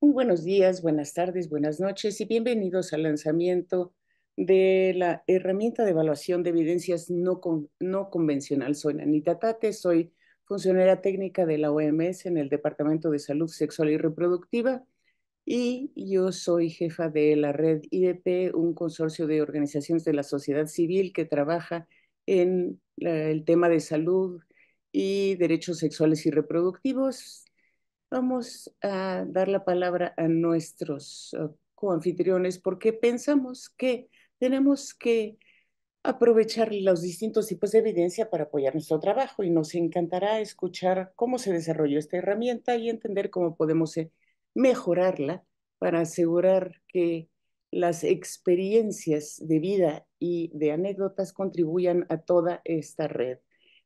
Muy buenos días, buenas tardes, buenas noches y bienvenidos al lanzamiento de la herramienta de evaluación de evidencias no, no convencional. Soy Anita Tate, soy funcionaria técnica de la OMS en el Departamento de Salud Sexual y Reproductiva y yo soy jefa de la red IDP, un consorcio de organizaciones de la sociedad civil que trabaja en el tema de salud y derechos sexuales y reproductivos. Vamos a dar la palabra a nuestros uh, coanfitriones porque pensamos que tenemos que aprovechar los distintos tipos de evidencia para apoyar nuestro trabajo y nos encantará escuchar cómo se desarrolló esta herramienta y entender cómo podemos eh, mejorarla para asegurar que las experiencias de vida y de anécdotas contribuyan a toda esta red.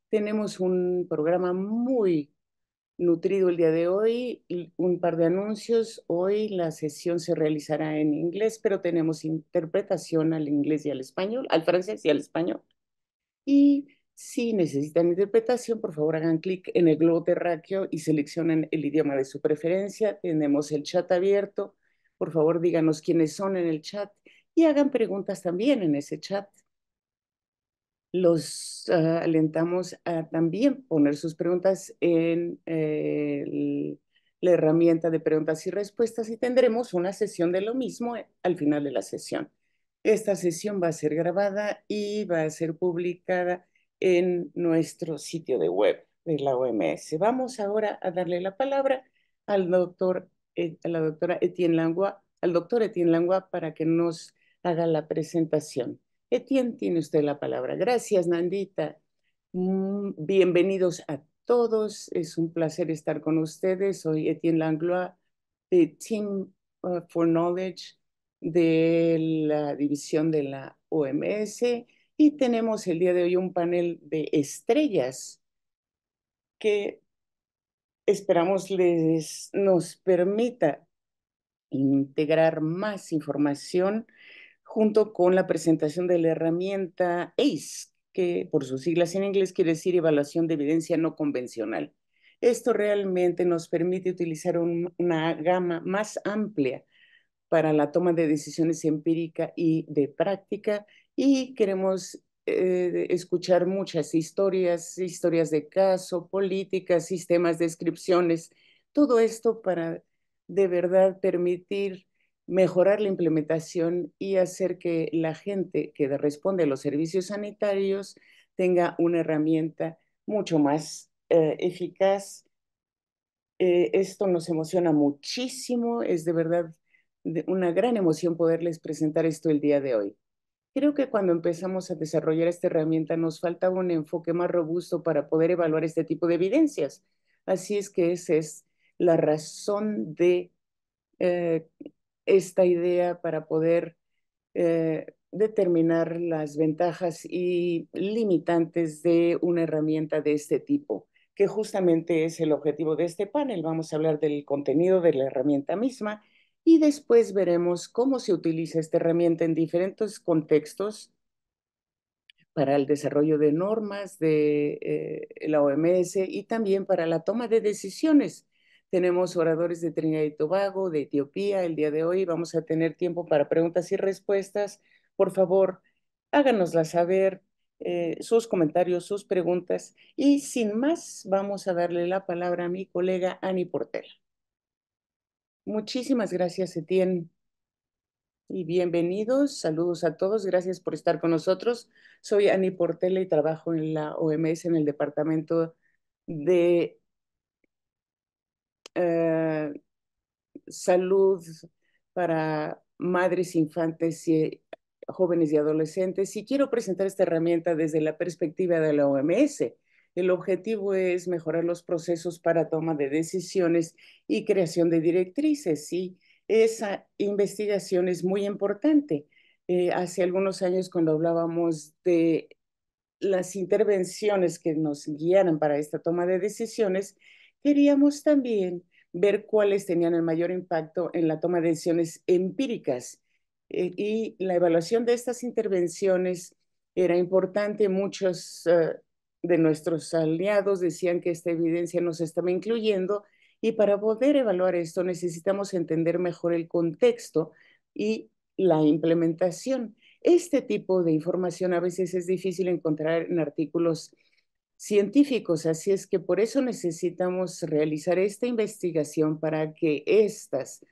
Tenemos un programa muy nutrido el día de hoy. Un par de anuncios. Hoy la sesión se realizará en inglés, pero tenemos interpretación al inglés y al español, al francés y al español. Y si necesitan interpretación, por favor hagan clic en el globo terráqueo y seleccionen el idioma de su preferencia. Tenemos el chat abierto. Por favor, díganos quiénes son en el chat y hagan preguntas también en ese chat los ah, alentamos a también poner sus preguntas en eh, la herramienta de preguntas y respuestas y tendremos una sesión de lo mismo eh, al final de la sesión. Esta sesión va a ser grabada y va a ser publicada en nuestro sitio de web de la OMS. Vamos ahora a darle la palabra al doctor, eh, a la doctora Etienne Langua, al doctor Etienne Langua para que nos haga la presentación. Etienne, tiene usted la palabra. Gracias, Nandita. Mm, bienvenidos a todos. Es un placer estar con ustedes. Soy Etienne Langlois de Team uh, for Knowledge de la división de la OMS y tenemos el día de hoy un panel de estrellas que esperamos les nos permita integrar más información junto con la presentación de la herramienta ACE, que por sus siglas en inglés quiere decir evaluación de evidencia no convencional. Esto realmente nos permite utilizar una gama más amplia para la toma de decisiones empírica y de práctica y queremos eh, escuchar muchas historias, historias de caso, políticas, sistemas, descripciones, todo esto para de verdad permitir mejorar la implementación y hacer que la gente que responde a los servicios sanitarios tenga una herramienta mucho más eh, eficaz. Eh, esto nos emociona muchísimo, es de verdad una gran emoción poderles presentar esto el día de hoy. Creo que cuando empezamos a desarrollar esta herramienta nos faltaba un enfoque más robusto para poder evaluar este tipo de evidencias. Así es que esa es la razón de eh, esta idea para poder eh, determinar las ventajas y limitantes de una herramienta de este tipo, que justamente es el objetivo de este panel. Vamos a hablar del contenido de la herramienta misma y después veremos cómo se utiliza esta herramienta en diferentes contextos para el desarrollo de normas de eh, la OMS y también para la toma de decisiones tenemos oradores de Trinidad y Tobago, de Etiopía. El día de hoy vamos a tener tiempo para preguntas y respuestas. Por favor, háganoslas saber, eh, sus comentarios, sus preguntas. Y sin más, vamos a darle la palabra a mi colega Ani Portela. Muchísimas gracias, Etienne. Y bienvenidos, saludos a todos, gracias por estar con nosotros. Soy Ani Portela y trabajo en la OMS en el Departamento de eh, salud para madres, infantes y jóvenes y adolescentes y quiero presentar esta herramienta desde la perspectiva de la OMS. El objetivo es mejorar los procesos para toma de decisiones y creación de directrices y esa investigación es muy importante. Eh, hace algunos años cuando hablábamos de las intervenciones que nos guiaran para esta toma de decisiones, queríamos también ver cuáles tenían el mayor impacto en la toma de decisiones empíricas. Eh, y la evaluación de estas intervenciones era importante. Muchos eh, de nuestros aliados decían que esta evidencia no se estaba incluyendo y para poder evaluar esto necesitamos entender mejor el contexto y la implementación. Este tipo de información a veces es difícil encontrar en artículos científicos, así es que por eso necesitamos realizar esta investigación para que estas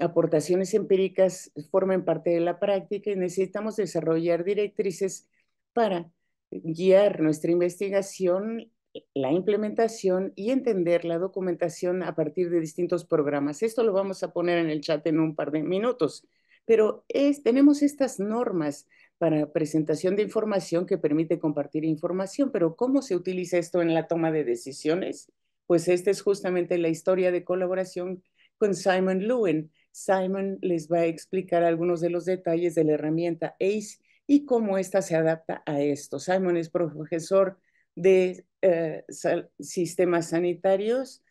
aportaciones empíricas formen parte de la práctica y necesitamos desarrollar directrices para guiar nuestra investigación, la implementación y entender la documentación a partir de distintos programas. Esto lo vamos a poner en el chat en un par de minutos, pero es, tenemos estas normas para presentación de información que permite compartir información, pero ¿cómo se utiliza esto en la toma de decisiones? Pues esta es justamente la historia de colaboración con Simon Lewin. Simon les va a explicar algunos de los detalles de la herramienta ACE y cómo ésta se adapta a esto. Simon es profesor de eh, sistemas sanitarios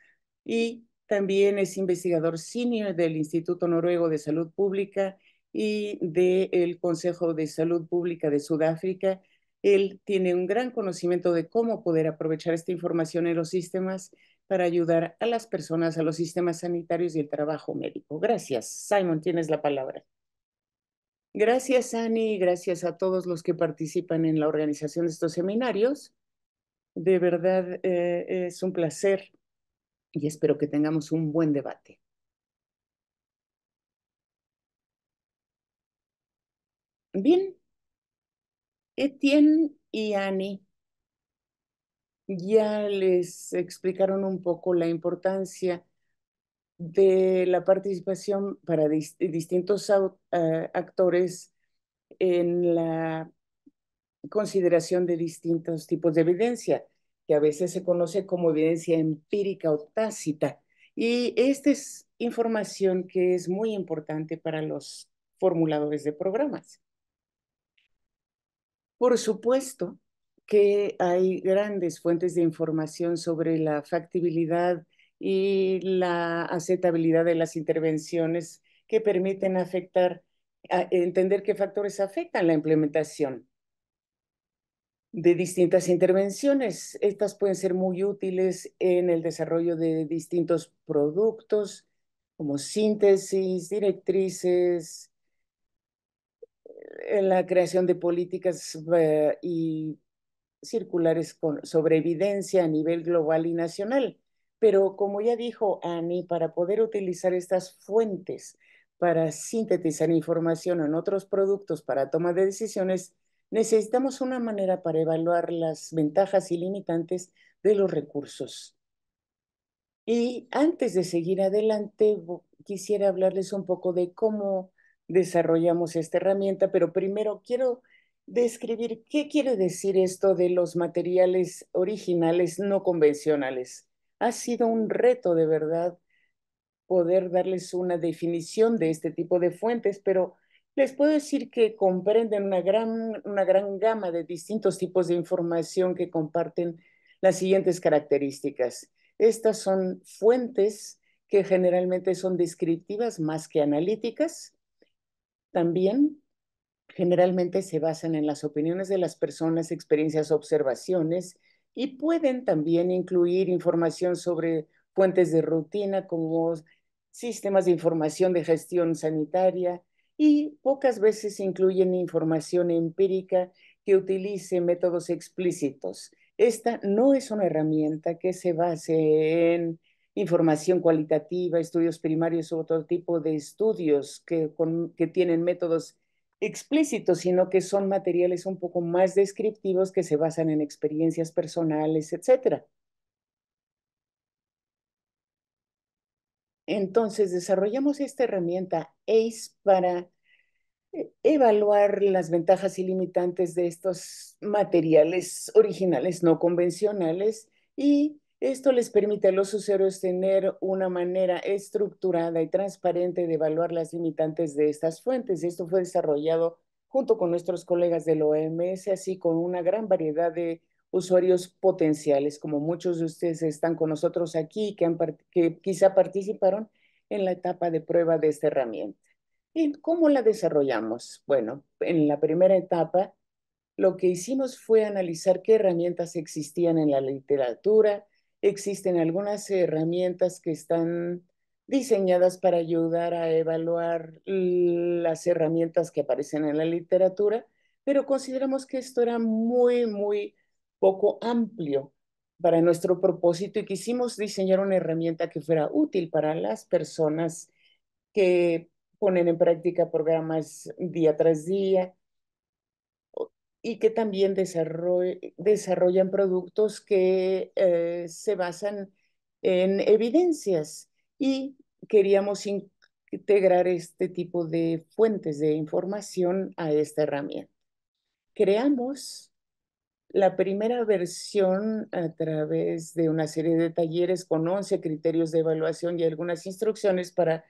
y también es investigador senior del Instituto Noruego de Salud Pública y del Consejo de Salud Pública de Sudáfrica. Él tiene un gran conocimiento de cómo poder aprovechar esta información en los sistemas para ayudar a las personas, a los sistemas sanitarios y el trabajo médico. Gracias. Simon, tienes la palabra. Gracias, Ani, gracias a todos los que participan en la organización de estos seminarios. De verdad eh, es un placer y espero que tengamos un buen debate. Bien, Etienne y Annie ya les explicaron un poco la importancia de la participación para distintos eh, actores en la consideración de distintos tipos de evidencia, que a veces se conoce como evidencia empírica o tácita. Y esta es información que es muy importante para los formuladores de programas. Por supuesto que hay grandes fuentes de información sobre la factibilidad y la aceptabilidad de las intervenciones que permiten afectar, entender qué factores afectan la implementación de distintas intervenciones. Estas pueden ser muy útiles en el desarrollo de distintos productos como síntesis, directrices, en la creación de políticas eh, y circulares sobre evidencia a nivel global y nacional. Pero como ya dijo Annie, para poder utilizar estas fuentes para sintetizar información en otros productos para toma de decisiones, necesitamos una manera para evaluar las ventajas y limitantes de los recursos. Y antes de seguir adelante, quisiera hablarles un poco de cómo desarrollamos esta herramienta, pero primero quiero describir qué quiere decir esto de los materiales originales no convencionales. Ha sido un reto de verdad poder darles una definición de este tipo de fuentes, pero les puedo decir que comprenden una gran, una gran gama de distintos tipos de información que comparten las siguientes características. Estas son fuentes que generalmente son descriptivas más que analíticas también generalmente se basan en las opiniones de las personas, experiencias, observaciones y pueden también incluir información sobre fuentes de rutina como sistemas de información de gestión sanitaria y pocas veces incluyen información empírica que utilice métodos explícitos. Esta no es una herramienta que se base en información cualitativa, estudios primarios u otro tipo de estudios que, tienen métodos explícitos, sino que son materiales un poco más descriptivos que se basan en experiencias personales, etc. Entonces, desarrollamos esta herramienta ACE para e, evaluar las ventajas y limitantes de estos materiales originales no convencionales y esto les permite a los usuarios tener una manera estructurada y transparente de evaluar las limitantes de estas fuentes. Esto fue desarrollado junto con nuestros colegas del OMS, así con una gran variedad de usuarios potenciales, como muchos de ustedes están con nosotros aquí, que, quizá participaron en la etapa de prueba de esta herramienta. cómo la desarrollamos? Bueno, en la primera etapa, lo que hicimos fue analizar qué herramientas existían en la literatura, Existen algunas herramientas que están diseñadas para ayudar a evaluar las herramientas que aparecen en la literatura, pero consideramos que esto era muy, muy poco amplio para nuestro propósito y quisimos diseñar una herramienta que fuera útil para las personas que ponen en práctica programas día tras día, y que también desarrollan productos que eh, se basan en evidencias y queríamos integrar este tipo de fuentes de información a esta herramienta. Creamos la primera versión a través de una serie de talleres con 11 criterios de evaluación y algunas instrucciones para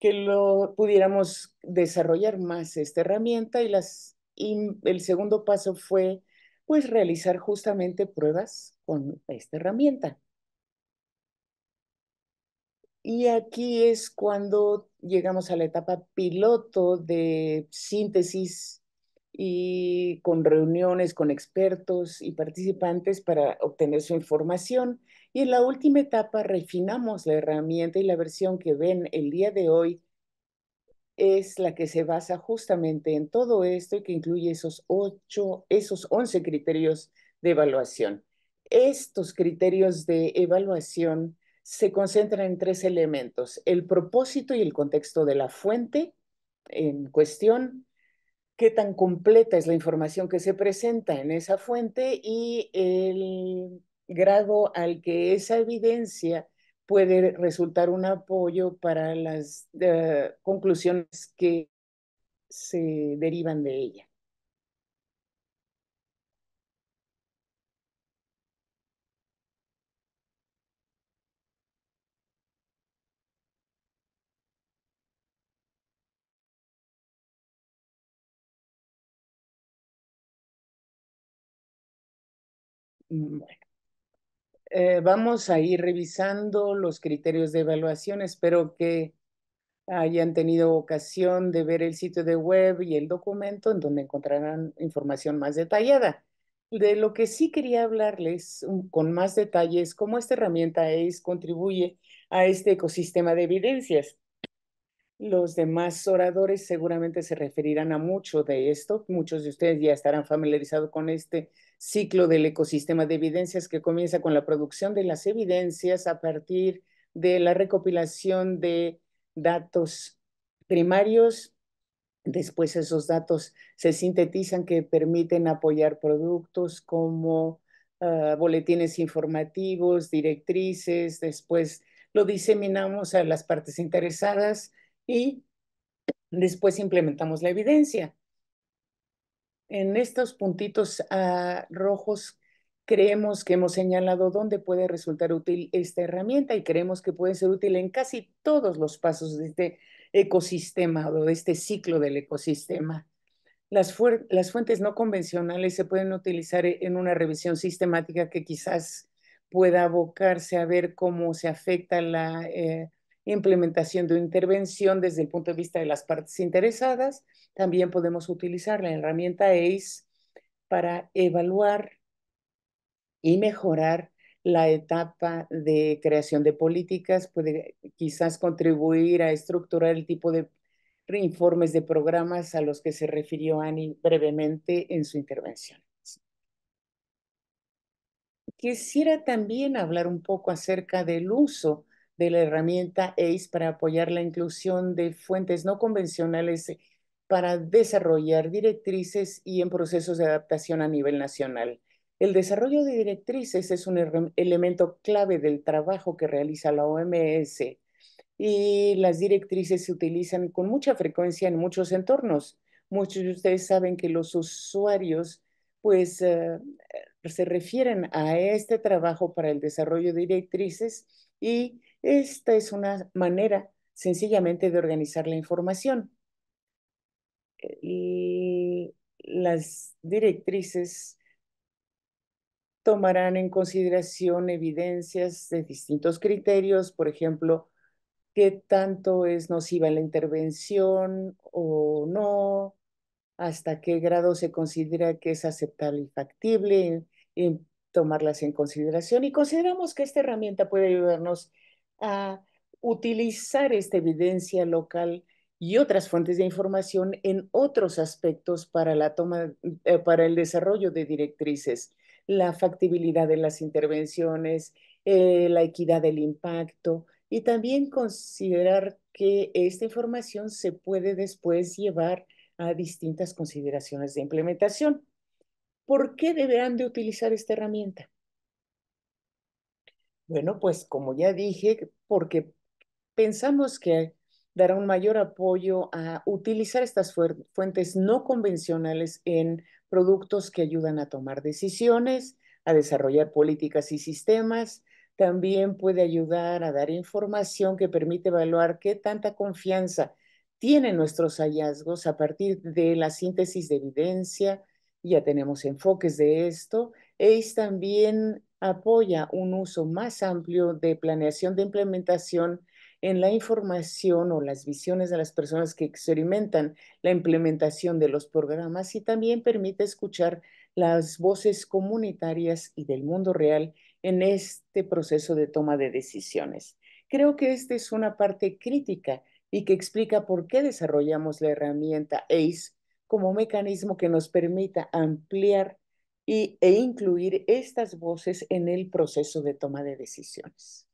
que lo pudiéramos desarrollar más esta herramienta y las y el segundo paso fue, pues, realizar justamente pruebas con esta herramienta. Y aquí es cuando llegamos a la etapa piloto de síntesis y con reuniones con expertos y participantes para obtener su información. Y en la última etapa refinamos la herramienta y la versión que ven el día de hoy es la que se basa justamente en todo esto y que incluye esos ocho, esos once criterios de evaluación. Estos criterios de evaluación se concentran en tres elementos, el propósito y el contexto de la fuente en cuestión, qué tan completa es la información que se presenta en esa fuente y el grado al que esa evidencia puede resultar un apoyo para las eh, conclusiones que se derivan de ella. Mm, eh, vamos a ir revisando los criterios de evaluación. Espero que hayan tenido ocasión de ver el sitio de web y el documento en donde encontrarán información más detallada. De lo que sí quería hablarles con más detalles, cómo esta herramienta ACE contribuye a este ecosistema de evidencias. Los demás oradores seguramente se referirán a mucho de esto. Muchos de ustedes ya estarán familiarizados con este ciclo del ecosistema de evidencias que comienza con la producción de las evidencias a partir de la recopilación de datos primarios. Después esos datos se sintetizan que permiten apoyar productos como ah, boletines informativos, directrices. Después lo diseminamos a las partes interesadas y después implementamos la evidencia. En estos puntitos ah, rojos creemos que hemos señalado dónde puede resultar útil esta herramienta y creemos que puede ser útil en casi todos los pasos de este ecosistema o de este ciclo del ecosistema. Las, las fuentes no convencionales se pueden utilizar e-, en una revisión sistemática que quizás pueda abocarse a ver cómo se afecta la eh, implementación de intervención desde el punto de vista de las partes interesadas. También podemos utilizar la herramienta ACE para evaluar y mejorar la etapa de creación de políticas, puede quizás contribuir a estructurar el tipo de informes de programas a los que se refirió Ani brevemente en su intervención. Quisiera también hablar un poco acerca del uso de la herramienta ACE para apoyar la inclusión de fuentes no convencionales eh, para desarrollar directrices y en procesos de adaptación a nivel nacional. El desarrollo de directrices es un elemento clave del trabajo que realiza la OMS y las directrices se utilizan con mucha frecuencia en muchos entornos. Muchos de ustedes saben que los usuarios pues eh, se refieren a este trabajo para el desarrollo de directrices y esta es una manera sencillamente de organizar la información. Y las directrices tomarán en consideración evidencias de distintos criterios, por ejemplo, qué tanto es nociva la intervención o no, hasta qué grado se considera que es aceptable y factible, tomarlas en consideración. Y consideramos que esta herramienta puede ayudarnos a utilizar esta evidencia local y otras fuentes de información en otros aspectos para, eh, para el desarrollo de directrices, la factibilidad de las intervenciones, eh, la equidad del impacto y también considerar que esta información se puede después llevar a distintas consideraciones de implementación. ¿Por qué deberán de utilizar esta herramienta? Bueno, pues como ya dije, porque pensamos que dará un mayor apoyo a utilizar estas fuentes no convencionales en productos que ayudan a tomar decisiones, a desarrollar políticas y sistemas. También puede ayudar a dar información que permite evaluar qué tanta confianza tienen nuestros hallazgos a partir de la síntesis de evidencia. Ya tenemos enfoques de esto. es también apoya un uso más amplio de planeación de implementación en la información o las visiones de las personas que experimentan la implementación de los programas y también permite escuchar las voces comunitarias y del mundo real en este proceso de toma de decisiones. Creo que esta es una parte crítica y que explica por qué desarrollamos la herramienta ACE como mecanismo que nos permita ampliar y, e incluir estas voces en el proceso de toma de decisiones.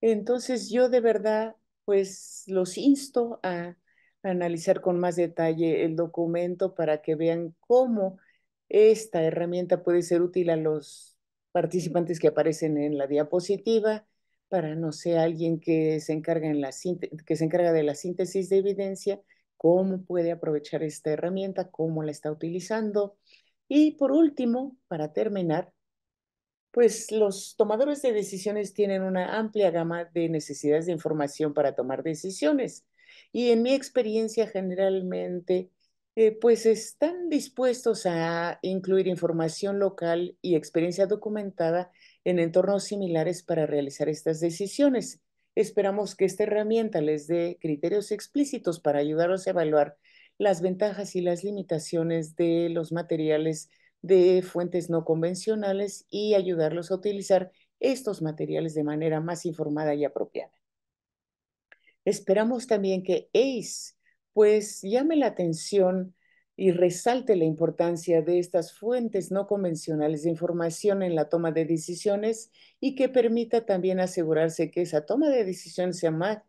Entonces yo de verdad pues los insto a, analizar con más detalle el documento para que vean cómo esta herramienta puede ser útil a los participantes que aparecen en la diapositiva, para no sé, alguien que se encarga, en la que se encarga de la síntesis de evidencia, cómo puede aprovechar esta herramienta, cómo la está utilizando, y por último, para terminar, pues los tomadores de decisiones tienen una amplia gama de necesidades de información para tomar decisiones. Y en mi experiencia generalmente, eh, pues están dispuestos a incluir información local y experiencia documentada en entornos similares para realizar estas decisiones. Esperamos que esta herramienta les dé criterios explícitos para ayudarlos a evaluar las ventajas y las limitaciones de los materiales de fuentes no convencionales y ayudarlos a utilizar estos materiales de manera más informada y apropiada. Esperamos también que ACE pues llame la atención y resalte la importancia de estas fuentes no convencionales de información en la toma de decisiones y que permita también asegurarse que esa toma de decisiones sea más,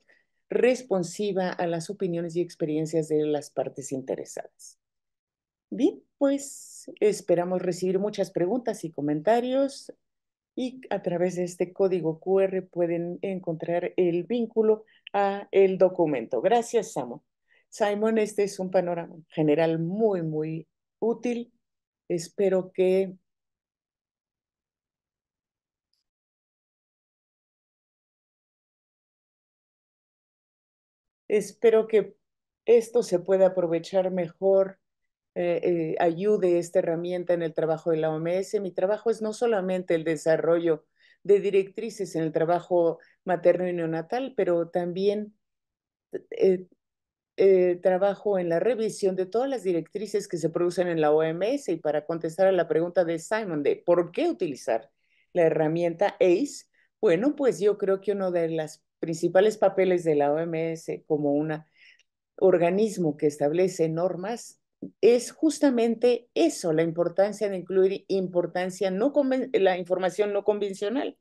responsiva a las opiniones y experiencias de las partes interesadas. Bien, pues esperamos recibir muchas preguntas y comentarios y a través de este código QR pueden encontrar el vínculo a el documento. Gracias, Simon. Simon, este es un panorama general muy, muy útil. Espero que Espero que esto se pueda aprovechar mejor, eh, eh, ayude esta herramienta en el trabajo de la OMS. Mi trabajo es no solamente el desarrollo de directrices en el trabajo materno y neonatal, pero también eh, trabajo en la revisión de todas las directrices que se producen en la OMS y para contestar a la pregunta de Simon de por qué utilizar la herramienta ACE, bueno, pues yo creo que una de las principales papeles de la OMS como un organismo que establece normas es justamente eso, la importancia de incluir importancia no la información no convencional.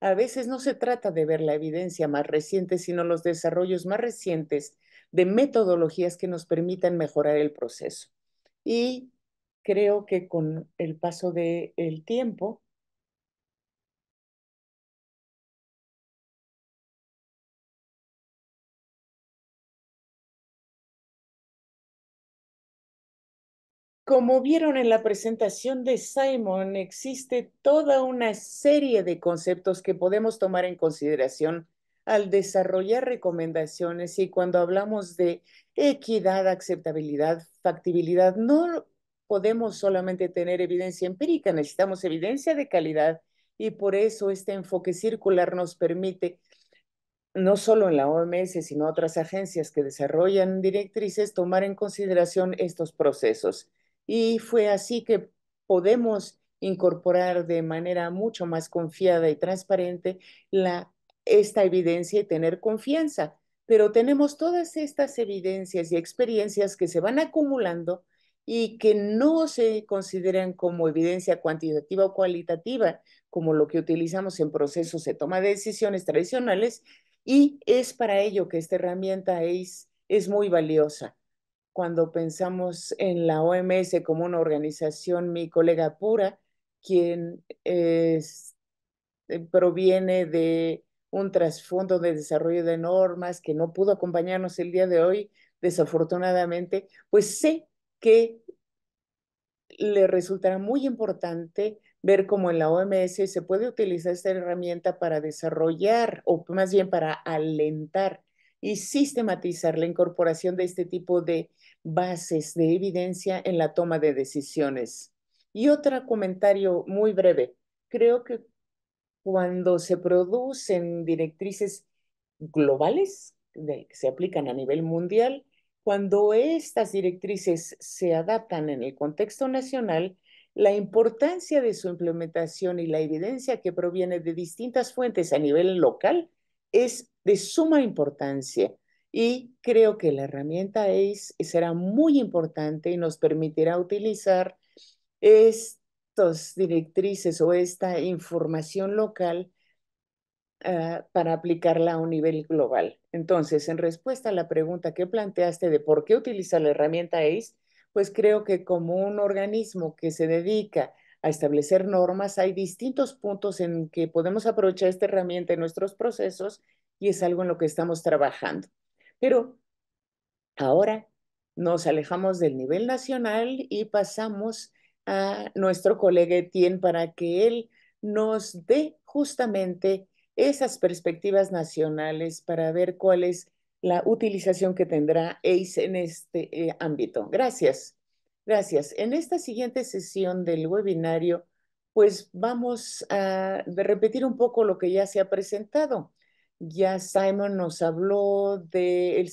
A veces no se trata de ver la evidencia más reciente, sino los desarrollos más recientes de metodologías que nos permitan mejorar el proceso. Y creo que con el paso del tiempo Como vieron en la presentación de Simon, existe toda una serie de conceptos que podemos tomar en consideración al desarrollar recomendaciones y cuando hablamos de equidad, aceptabilidad, factibilidad, no podemos solamente tener evidencia empírica, necesitamos evidencia de calidad y por eso este enfoque circular nos permite, no solo en la OMS, sino otras agencias que desarrollan directrices, tomar en consideración estos procesos. Y fue así que podemos incorporar de manera mucho más confiada y transparente esta evidencia y tener confianza. Pero tenemos todas estas evidencias y experiencias que se van acumulando y que no se consideran como evidencia cuantitativa o cualitativa, como lo que utilizamos en procesos de toma de decisiones tradicionales, y es para ello que esta herramienta es muy valiosa cuando pensamos en la OMS como una organización, mi colega Pura, quien eh, proviene de un trasfondo de desarrollo de normas que no pudo acompañarnos el día de hoy, desafortunadamente, pues sé que le resultará muy importante ver cómo en la OMS se puede utilizar esta herramienta para desarrollar o más bien para alentar y sistematizar la incorporación de este tipo de bases de evidencia en la toma de decisiones. Y otro comentario muy breve. Creo que cuando se producen directrices globales que se aplican a nivel mundial, cuando estas directrices se adaptan en el contexto nacional, la importancia de su implementación y la evidencia que proviene de distintas fuentes a nivel local es de suma importancia. Y creo que la herramienta ACE será muy importante y nos permitirá utilizar estas directrices o esta información local ah, para aplicarla a un nivel global. Entonces, en respuesta a la pregunta que planteaste de por qué utilizar la herramienta ACE, pues creo que como un organismo que se dedica a establecer normas, hay distintos puntos en que podemos aprovechar esta herramienta en nuestros procesos y es algo en lo que estamos trabajando. Pero ahora nos alejamos del nivel nacional y pasamos a nuestro colega Etienne para que él nos dé justamente esas perspectivas nacionales para ver cuál es la utilización que tendrá ACE en este eh, ámbito. Gracias. Gracias. En esta siguiente sesión del webinario, pues vamos a repetir un poco lo que ya se ha presentado ya Simon nos habló del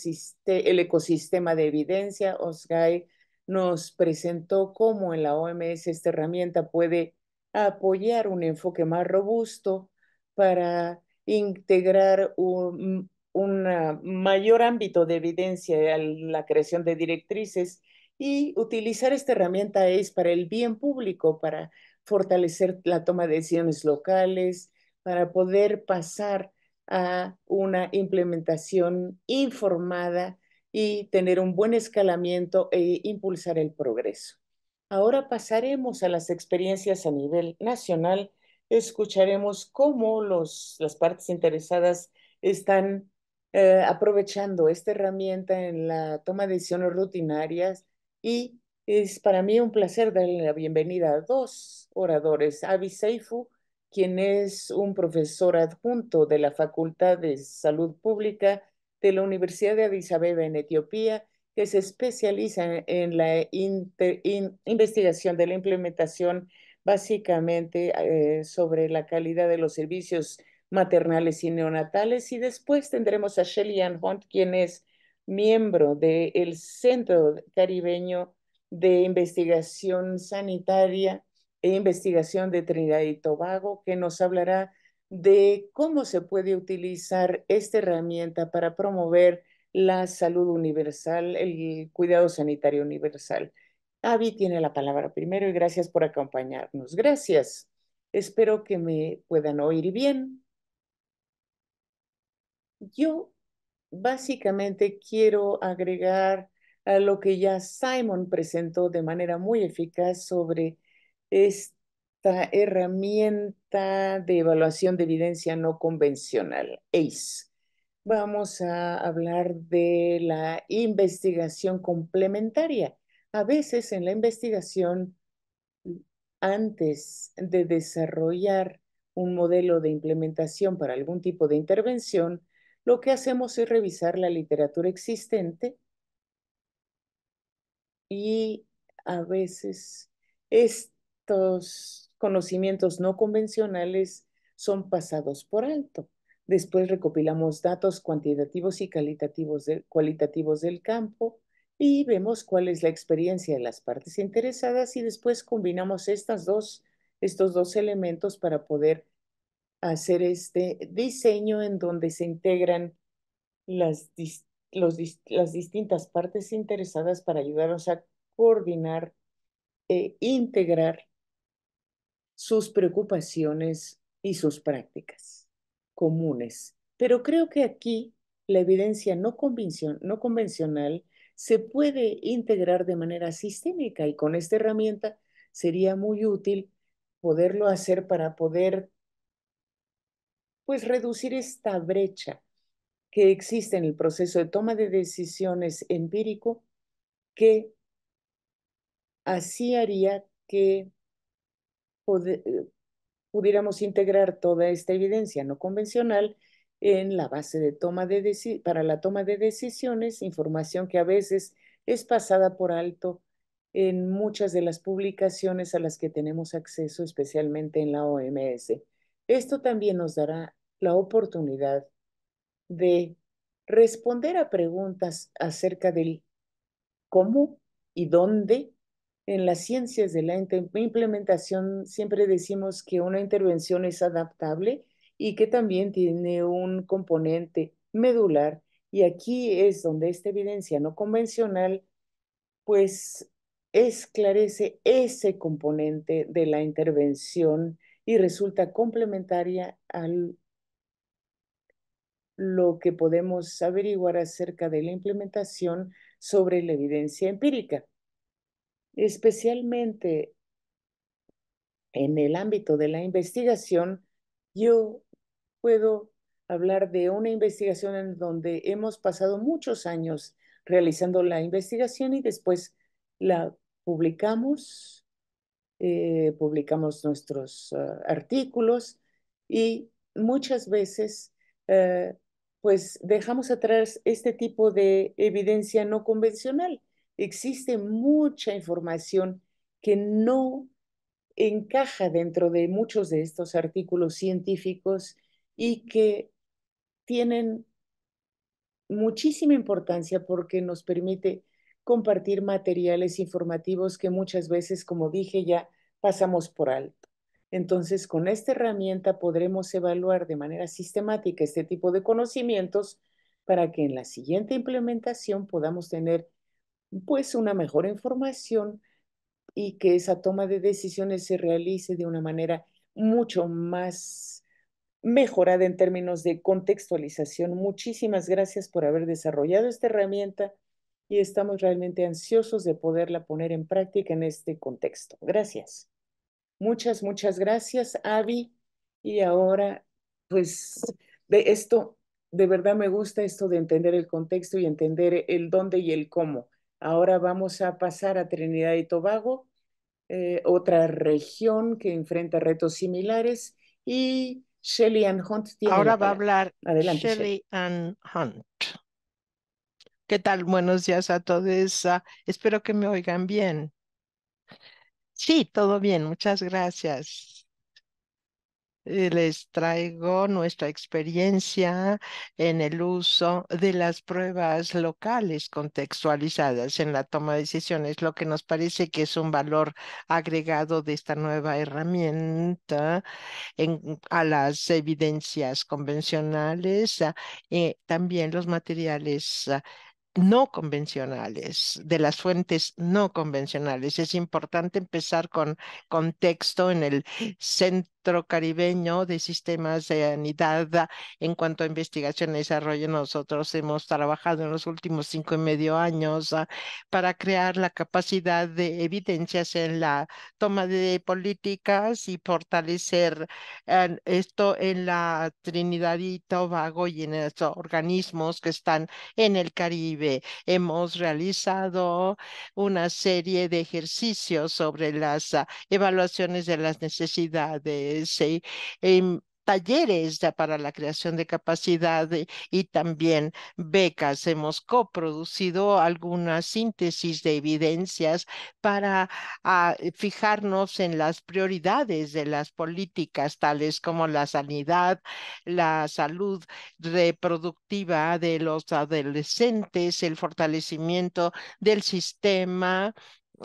el ecosistema de evidencia. Osgay nos presentó cómo en la OMS esta herramienta puede apoyar un enfoque más robusto para integrar un, un ah, mayor ámbito de evidencia a la creación de directrices y utilizar esta herramienta es para el bien público, para fortalecer la toma de decisiones locales, para poder pasar a una implementación informada y tener un buen escalamiento e impulsar el progreso. Ahora pasaremos a las experiencias a nivel nacional. Escucharemos cómo las partes interesadas están eh, aprovechando esta herramienta en la toma de decisiones rutinarias y es para mí un placer darle la bienvenida a dos oradores, Abi Seifu quien es un profesor adjunto de la Facultad de Salud Pública de la Universidad de Addis Abeba en Etiopía, que se especializa en la investigación de la implementación básicamente eh, sobre la calidad de los servicios maternales y neonatales. Y después tendremos a Shelly Ann Hunt, quien es miembro del Centro Caribeño de Investigación Sanitaria e investigación de Trinidad y Tobago, que nos hablará de cómo se puede utilizar esta herramienta para promover la salud universal, el cuidado sanitario universal. Avi tiene la palabra primero y gracias por acompañarnos. Gracias. Espero que me puedan oír bien. Yo básicamente quiero agregar a lo que ya Simon presentó de manera muy eficaz sobre esta herramienta de evaluación de evidencia no convencional, ACE. Vamos a hablar de la investigación complementaria. A veces en la investigación, antes de desarrollar un modelo de implementación para algún tipo de intervención, lo que hacemos es revisar la literatura existente y a veces es estos conocimientos no convencionales son pasados por alto. Después recopilamos datos cuantitativos y cualitativos del campo y vemos cuál es la experiencia de las partes interesadas y después combinamos estas dos, estos dos elementos para poder hacer este diseño en donde se integran las, las distintas partes interesadas para ayudarnos a coordinar e integrar sus preocupaciones y sus prácticas comunes. Pero creo que aquí la evidencia no, convencional se puede integrar de manera sistémica y con esta herramienta sería muy útil poderlo hacer para poder pues reducir esta brecha que existe en el proceso de toma de decisiones empírico que así haría que eh, pudiéramos integrar toda esta evidencia no convencional en la base de toma de para la toma de decisiones, información que a veces es pasada por alto en muchas de las publicaciones a las que tenemos acceso, especialmente en la OMS. Esto también nos dará la oportunidad de responder a preguntas acerca del cómo y dónde en las ciencias de la implementación siempre decimos que una intervención es adaptable y que también tiene un componente medular. Y aquí es donde esta evidencia no convencional pues esclarece ese componente de la intervención y resulta complementaria a lo que podemos averiguar acerca de la implementación sobre la evidencia empírica especialmente en el ámbito de la investigación, yo puedo hablar de una investigación en donde hemos pasado muchos años realizando la investigación y después la publicamos, eh, publicamos nuestros ah, artículos y muchas veces eh, pues dejamos atrás este tipo de evidencia no convencional existe mucha información que no encaja dentro de muchos de estos artículos científicos y que tienen muchísima importancia porque nos permite compartir materiales informativos que muchas veces, como dije ya, pasamos por alto. Entonces, con esta herramienta podremos evaluar de manera sistemática este tipo de conocimientos para que en la siguiente implementación podamos tener pues una mejor información y que esa toma de decisiones se realice de una manera mucho más mejorada en términos de contextualización. Muchísimas gracias por haber desarrollado esta herramienta y estamos realmente ansiosos de poderla poner en práctica en este contexto. Gracias. Muchas, muchas gracias, Avi. Y ahora, pues, de esto, de verdad me gusta esto de entender el contexto y entender el dónde y el cómo. Ahora vamos a pasar a Trinidad y Tobago, eh, otra región que enfrenta retos similares. Y Shelly Ann Hunt tiene. Ahora va a hablar Adelante, Shelly, Hunt. ¿Qué tal? Buenos días a todos. Ah, espero que me oigan bien. Sí, todo bien. Muchas gracias. Eh, les traigo nuestra experiencia en el uso de las pruebas locales contextualizadas en la toma de decisiones, lo que nos parece que es un valor agregado de esta nueva herramienta en, a las evidencias convencionales y eh, también los materiales ah, no convencionales, de las fuentes no convencionales. Es importante empezar con contexto en el centro caribeño de sistemas de sanidad en cuanto a investigación y desarrollo. Nosotros hemos trabajado en los últimos cinco y medio años ah, para crear la capacidad de evidencias en la toma de políticas y fortalecer ah, esto en la Trinidad y Tobago y en estos organismos que están en el Caribe. Hemos realizado una serie de ejercicios sobre las ah, evaluaciones de las necesidades Em, talleres para la creación de capacidad y también becas. Hemos coproducido algunas síntesis de evidencias para ah, eh, fijarnos en las prioridades de las políticas, tales como la sanidad, la salud reproductiva de los adolescentes, el fortalecimiento del sistema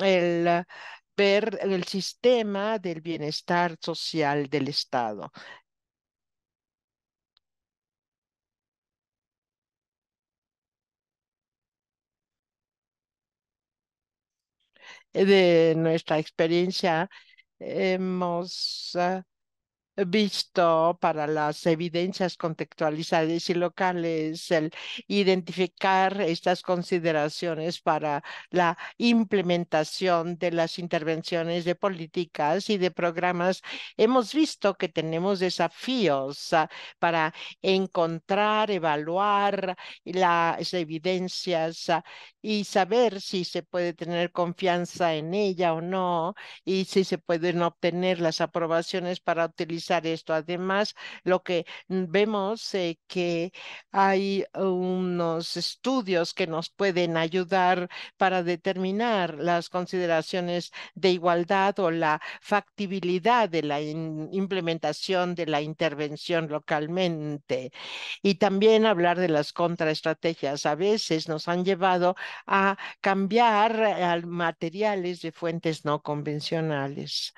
el ver el sistema del bienestar social del Estado. Eh, de nuestra experiencia hemos visto para las evidencias contextualizadas y locales, el identificar estas consideraciones para la implementación de las intervenciones de políticas y de programas. Hemos visto que tenemos desafíos ah, para encontrar, evaluar las evidencias ah, y saber si se puede tener confianza en ella o no y si se pueden obtener las aprobaciones para utilizar esto. Además, lo que vemos es eh, que hay unos estudios que nos pueden ayudar para determinar las consideraciones de igualdad o la factibilidad de la implementación de la intervención localmente y también hablar de las contraestrategias. A veces nos han llevado a cambiar eh, materiales de fuentes no convencionales.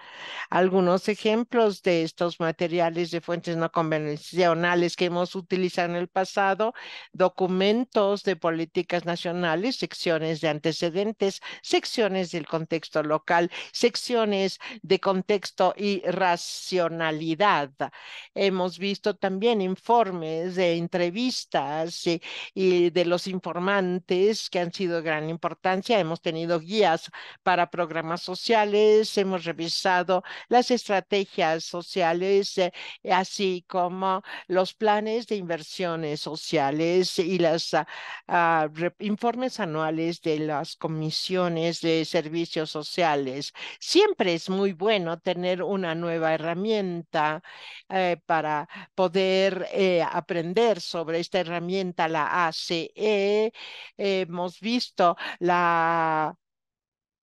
Algunos ejemplos de estos materiales de fuentes no convencionales que hemos utilizado en el pasado, documentos de políticas nacionales, secciones de antecedentes, secciones del contexto local, secciones de contexto y racionalidad. Hemos visto también informes de entrevistas eh, y de los informantes que han sido de gran importancia. Hemos tenido guías para programas sociales, hemos revisado las estrategias sociales, eh, así como los planes de inversiones sociales y los ah, ah, informes anuales de las comisiones de servicios sociales. Siempre es muy bueno tener una nueva herramienta eh, para poder eh, aprender sobre esta herramienta, la ACE. Hemos visto visto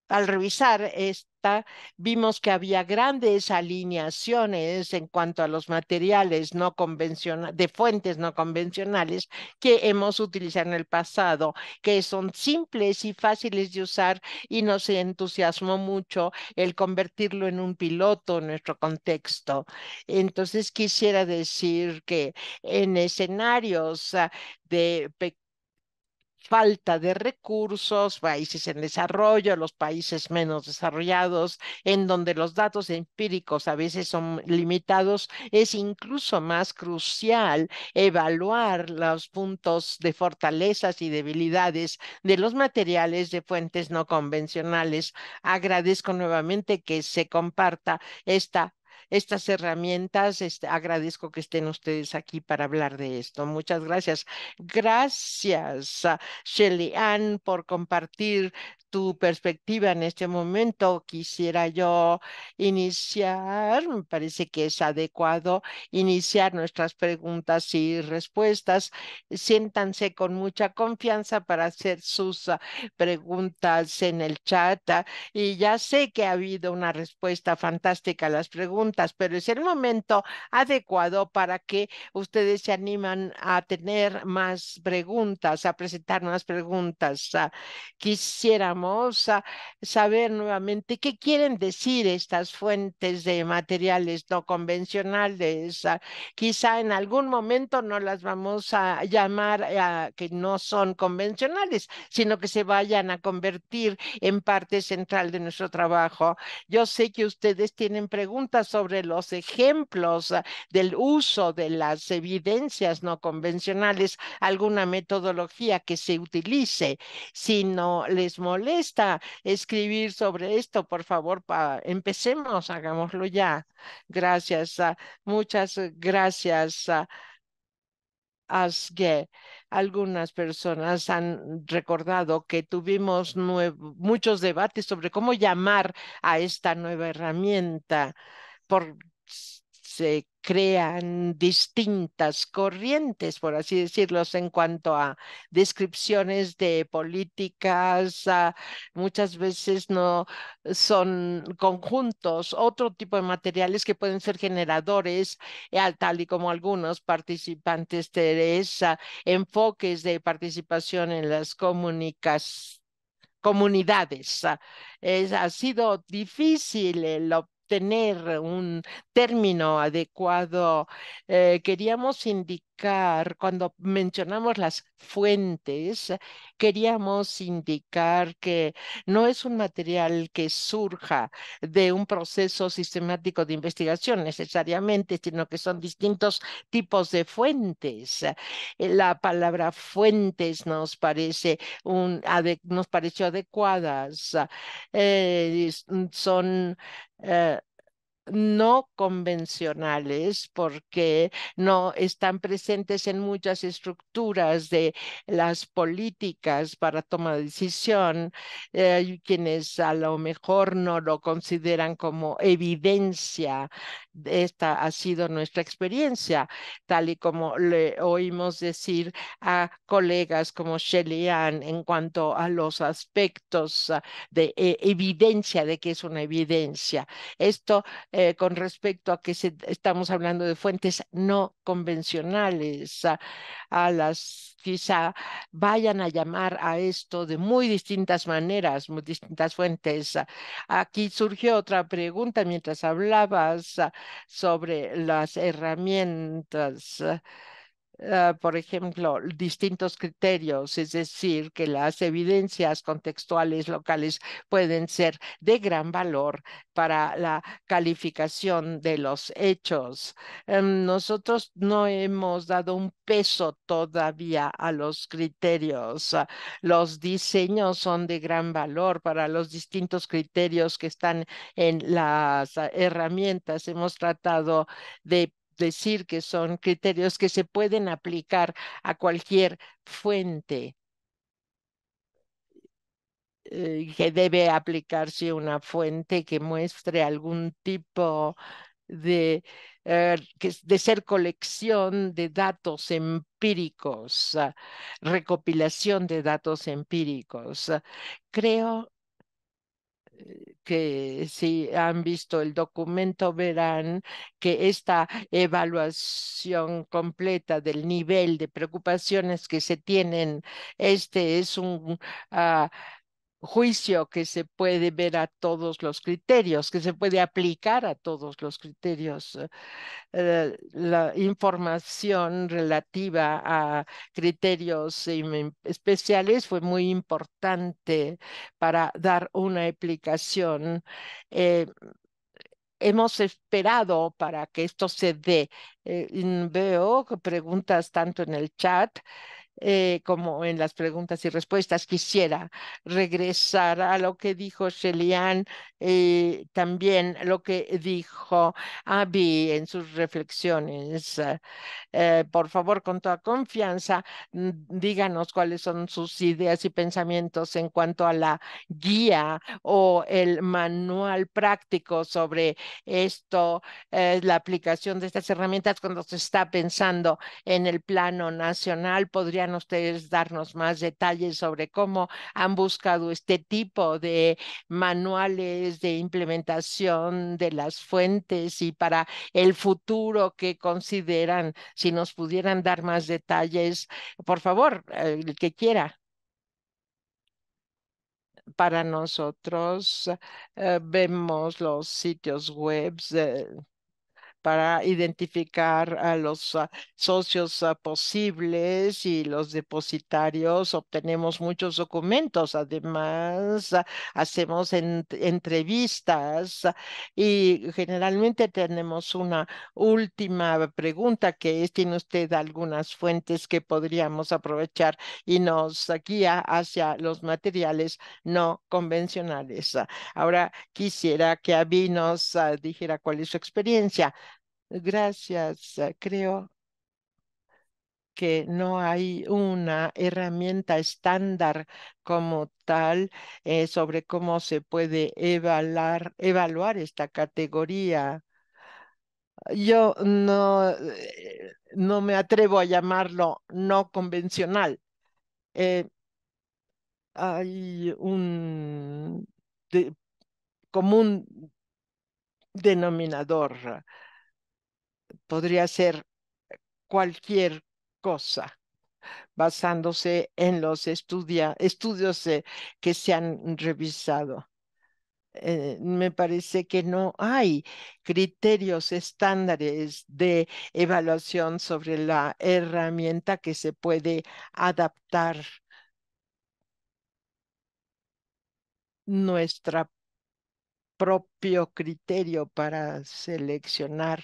al revisar esta, vimos que había grandes alineaciones en cuanto a los materiales no convencionales, de fuentes no convencionales que hemos utilizado en el pasado, que son simples y fáciles de usar y nos entusiasmó mucho el convertirlo en un piloto en nuestro contexto. Entonces quisiera decir que en escenarios ah, de pequeños falta de recursos, países en desarrollo, los países menos desarrollados, en donde los datos empíricos a veces son limitados, es incluso más crucial evaluar los puntos de fortalezas y debilidades de los materiales de fuentes no convencionales. Agradezco nuevamente que se comparta esta estas herramientas. Este, agradezco que estén ustedes aquí para hablar de esto. Muchas gracias. Gracias, Shelly Ann, por compartir tu perspectiva en este momento, quisiera yo iniciar, me parece que es adecuado iniciar nuestras preguntas y respuestas. Siéntanse con mucha confianza para hacer sus ah, preguntas en el chat ah, y ya sé que ha habido una respuesta fantástica a las preguntas, pero es el momento adecuado para que ustedes se animan a tener más preguntas, a presentar más preguntas. Ah. Quisiéramos saber nuevamente qué quieren decir estas fuentes de materiales no convencionales. Quizá en algún momento no las vamos a llamar a ah, que no son convencionales, sino que se vayan a convertir en parte central de nuestro trabajo. Yo sé que ustedes tienen preguntas sobre los ejemplos ah, del uso de las evidencias no convencionales, alguna metodología que se utilice, si no les molesta esta, escribir sobre esto, por favor, pa, empecemos, hagámoslo ya. Gracias, ah, muchas eh, gracias. Ah, algunas personas han recordado que tuvimos muchos debates sobre cómo llamar a esta nueva herramienta por se crean distintas corrientes, por así decirlos, en cuanto a descripciones de políticas, muchas veces no son conjuntos, otro tipo de materiales que pueden ser generadores, eh, tal y como algunos participantes de enfoques de participación en las comunidades. Ah, ha sido difícil el, tener un término adecuado, eh, queríamos indicar cuando mencionamos las fuentes, queríamos indicar que no es un material que surja de un proceso sistemático de investigación necesariamente, sino que son distintos tipos de fuentes. La palabra fuentes nos parece nos pareció adecuadas. Eh, son eh, no convencionales porque no están presentes en muchas estructuras de las políticas para toma de decisión, quienes a lo mejor no lo consideran como evidencia. Esta ha sido nuestra experiencia, tal y como le oímos decir a colegas como Shelley en cuanto a los aspectos ah, de eh, evidencia, de que es una evidencia. Esto eh, con respecto a que estamos hablando de fuentes no convencionales, a, a las quizá vayan a llamar a esto de muy distintas maneras, muy distintas fuentes. Ah, aquí surgió otra pregunta mientras hablabas ah, sobre las herramientas. Ah, eh, por ejemplo, distintos criterios, es decir, que las evidencias contextuales locales pueden ser de gran valor para la calificación de los hechos. Em, nosotros no hemos dado un peso todavía a los criterios. Ah, los diseños son de gran valor para los distintos criterios que están en las ah, herramientas. Hemos tratado de decir que son criterios que se pueden aplicar a cualquier fuente eh, que debe aplicarse una fuente que muestre algún tipo de, eh, de ser colección de datos empíricos, ah, recopilación de datos empíricos. Ah, creo eh, que si han visto el documento verán que esta evaluación completa del nivel de preocupaciones que se tienen, este es un ah, juicio que se puede ver a todos los criterios, que se puede aplicar a todos los criterios. Eh, eh, la información relativa a criterios especiales fue muy importante para dar una explicación. Eh, hemos esperado para que esto se dé. veo preguntas tanto en el chat eh, como en las preguntas y respuestas. Quisiera regresar a lo que dijo Shelian, y eh, también lo que dijo Abby en sus reflexiones. Eh, por favor, con toda confianza, mm, díganos cuáles son sus ideas y pensamientos en cuanto a la guía o el manual práctico sobre esto, la aplicación de estas herramientas cuando se está pensando en el plano nacional. Podría ustedes darnos más detalles sobre cómo han buscado este tipo de manuales de implementación de las fuentes y para el futuro que consideran, si nos pudieran dar más detalles, por favor, el que quiera para nosotros eh, vemos los sitios web eh, para identificar a los ah, socios ah, posibles y los depositarios. Obtenemos muchos documentos. Además, ah, hacemos entrevistas y generalmente tenemos una última pregunta que es, ¿tiene usted algunas fuentes que podríamos aprovechar y nos guía hacia los materiales no convencionales? Ahora quisiera que Avi nos dijera cuál es su experiencia Gracias. Ah, creo que no hay una herramienta estándar como tal eh, sobre cómo se puede evaluar, esta categoría. Yo eh, no, me atrevo a llamarlo no convencional. Eh, hay un común denominador podría ser cualquier cosa basándose en los estudios eh, que se han revisado. Eh, me parece que no hay criterios estándares de evaluación sobre la herramienta que se puede adaptar. Nuestro propio criterio para seleccionar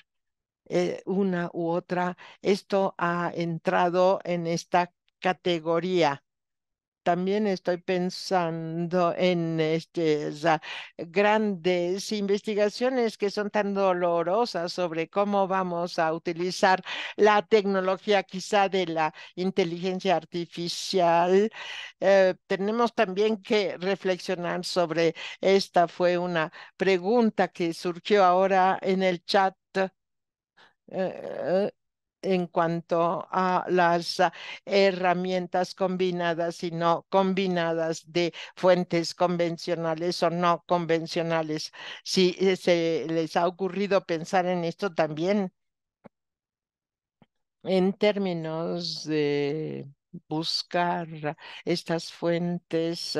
eh, una u otra, esto ha entrado en esta categoría. También estoy pensando en estas grandes investigaciones que son tan dolorosas sobre cómo vamos a utilizar la tecnología quizá de la inteligencia artificial. Eh, tenemos también que reflexionar sobre esta. Fue una pregunta que surgió ahora en el chat eh, en cuanto a las herramientas combinadas y no combinadas de fuentes convencionales o no convencionales. Si eh, se les ha ocurrido pensar en esto también en términos de buscar estas fuentes,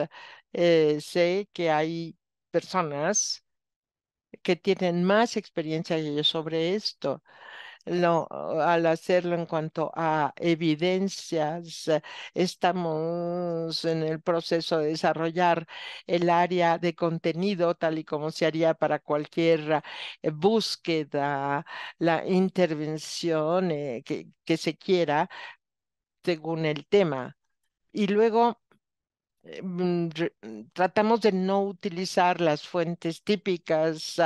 eh, sé que hay personas que tienen más experiencia sobre esto al hacerlo en cuanto a evidencias, eh, estamos en el proceso de desarrollar el área de contenido tal y como se haría para cualquier eh, búsqueda, la intervención eh, que, se quiera según el tema. Y luego mm, mm, tratamos de no utilizar las fuentes típicas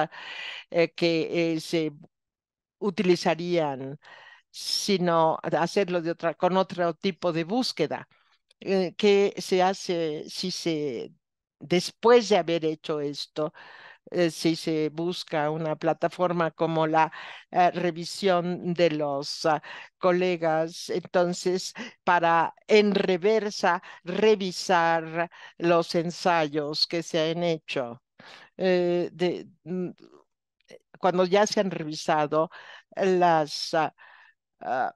que se utilizarían, sino hacerlo de otra, con otro tipo de búsqueda. Eh, ¿Qué se hace si se, después de haber hecho esto, eh, si se busca una plataforma como la eh, revisión de los ah, colegas, entonces para en reversa revisar los ensayos que se han hecho. de, mm, cuando ya se han revisado las, ah, ah,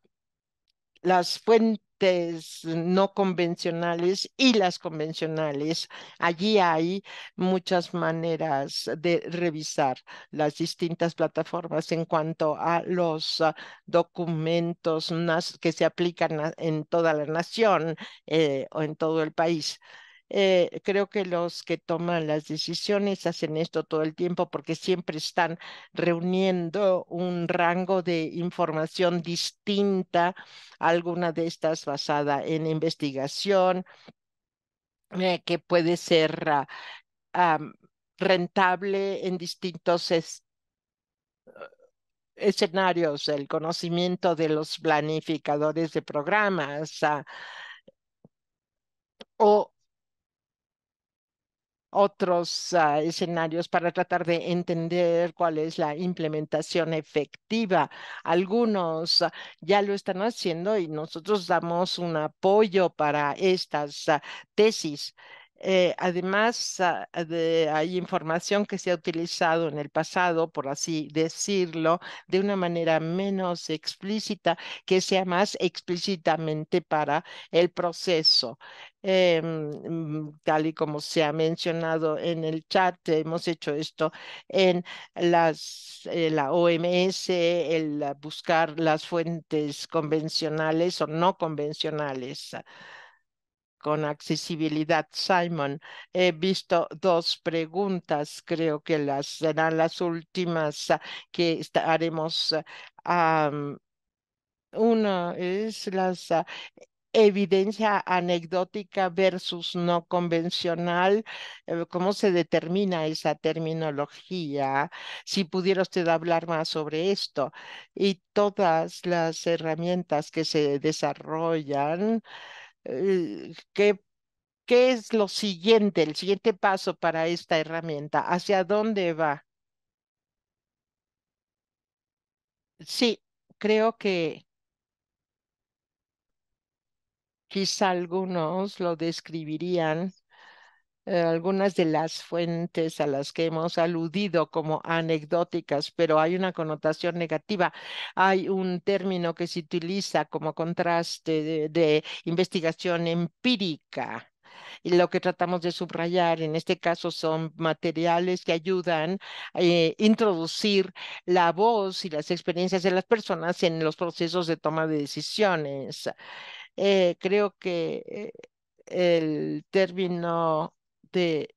las fuentes no convencionales y las convencionales. Allí hay muchas maneras de revisar las distintas plataformas en cuanto a los ah, documentos que se aplican en toda la nación eh, o en todo el país. Eh, creo que los que toman las decisiones hacen esto todo el tiempo porque siempre están reuniendo un rango de información distinta, alguna de estas basada en investigación, eh, que puede ser ah, rentable en distintos escenarios, el conocimiento de los planificadores de programas ah, o otros ah, escenarios para tratar de entender cuál es la implementación efectiva. Algunos ah, ya lo están haciendo y nosotros damos un apoyo para estas ah, tesis eh, además, ah, hay información que se ha utilizado en el pasado, por así decirlo, de una manera menos explícita, que sea más explícitamente para el proceso. Em, tal y como se ha mencionado en el chat, hemos hecho esto en las, eh, la OMS, el buscar las fuentes convencionales o no convencionales con accesibilidad Simon. He visto dos preguntas, creo que las serán las últimas ah, que haremos. Ah, una es la ah, evidencia anecdótica versus no convencional, eh, cómo se determina esa terminología, si pudiera usted hablar más sobre esto y todas las herramientas que se desarrollan eh, ¿qué, es lo siguiente, el siguiente paso para esta herramienta? ¿Hacia dónde va? Sí, creo que quizá algunos lo describirían eh, algunas de las fuentes a las que hemos aludido como anecdóticas, pero hay una connotación negativa. Hay un término que se utiliza como contraste de, investigación empírica y lo que tratamos de subrayar en este caso son materiales que ayudan a eh, introducir la voz y las experiencias de las personas en los procesos de toma de decisiones. Eh, creo que el término de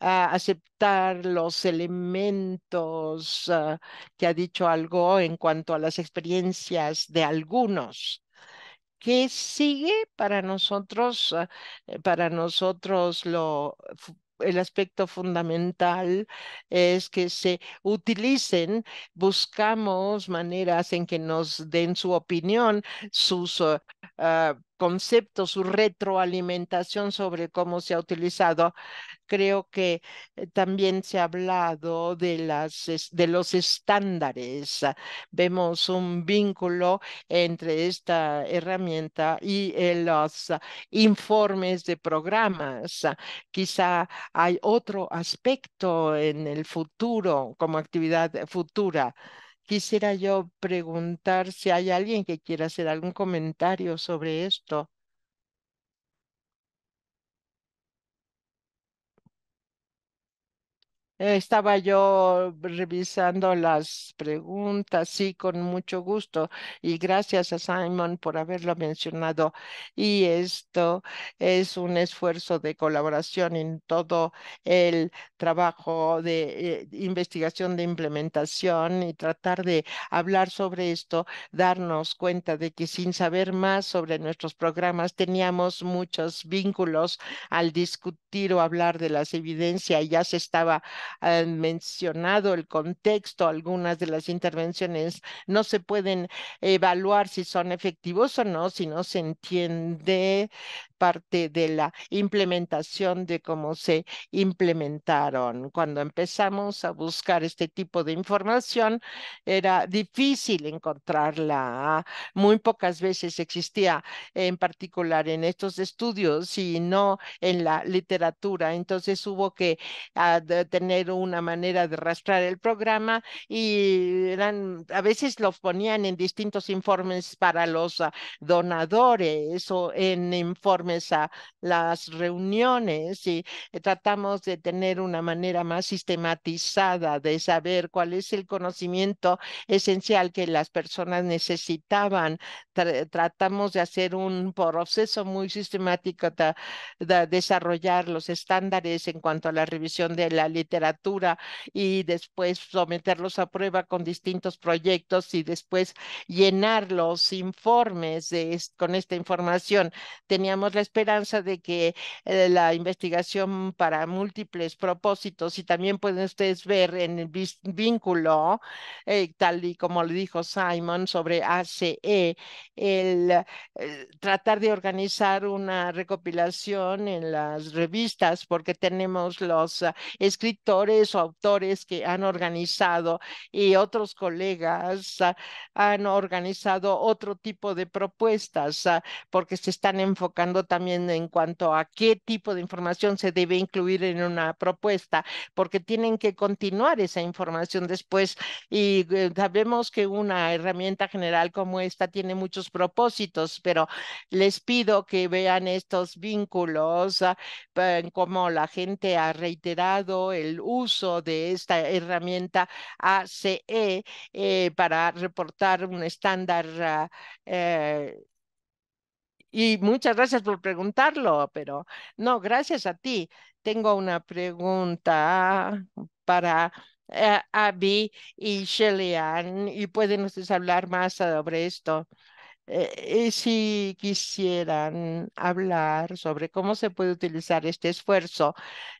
ah, aceptar los elementos ah, que ha dicho algo en cuanto a las experiencias de algunos. que sigue para nosotros? Ah, eh, para nosotros lo el aspecto fundamental es que se utilicen, buscamos maneras en que nos den su opinión, sus ah, ah, conceptos, su retroalimentación sobre cómo se ha utilizado creo que eh, también se ha hablado de, los estándares. Ah, vemos un vínculo entre esta herramienta y eh, los ah, informes de programas. Ah, quizá hay otro aspecto en el futuro, como actividad futura. Quisiera yo preguntar si hay alguien que quiera hacer algún comentario sobre esto. Eh, estaba yo revisando las preguntas, sí, con mucho gusto. Y gracias a Simon por haberlo mencionado. Y esto es un esfuerzo de colaboración en todo el trabajo de eh, investigación, de implementación y tratar de hablar sobre esto, darnos cuenta de que sin saber más sobre nuestros programas teníamos muchos vínculos al discutir o hablar de las evidencias. y Ya se estaba han mencionado el contexto, algunas de las intervenciones no se pueden evaluar si son efectivos o no, si no se entiende parte de la implementación de cómo se implementaron. Cuando empezamos a buscar este tipo de información, era difícil encontrarla. Muy pocas veces existía, en particular en estos estudios y no en la literatura. Entonces hubo que ah, tener una manera de rastrear el programa y eran, a veces los ponían en distintos informes para los ah, donadores o en informes a las reuniones y eh, tratamos de tener una manera más sistematizada de saber cuál es el conocimiento esencial que las personas necesitaban. tratamos de hacer un proceso muy sistemático de, desarrollar los estándares en cuanto a la revisión de la literatura y después someterlos a prueba con distintos proyectos y después llenar los informes de, con esta información. Teníamos la esperanza de que eh, la investigación para múltiples propósitos, y también pueden ustedes ver en el vínculo, eh, tal y como le dijo Simon sobre ACE, el eh, tratar de organizar una recopilación en las revistas, porque tenemos los ah, escritores o autores que han organizado y otros colegas ah, han organizado otro tipo de propuestas, ah, porque se están enfocando también en cuanto a qué tipo de información se debe incluir en una propuesta, porque tienen que continuar esa información después. Y eh, sabemos que una herramienta general como esta tiene muchos propósitos, pero les pido que vean estos vínculos, ah, como la gente ha reiterado el uso de esta herramienta ACE eh, para reportar un estándar ah, eh, y muchas gracias por preguntarlo, pero no, gracias a ti. Tengo una pregunta para eh, Abby y Shelian y pueden ustedes hablar más sobre esto. Eh, si quisieran hablar sobre cómo se puede utilizar este esfuerzo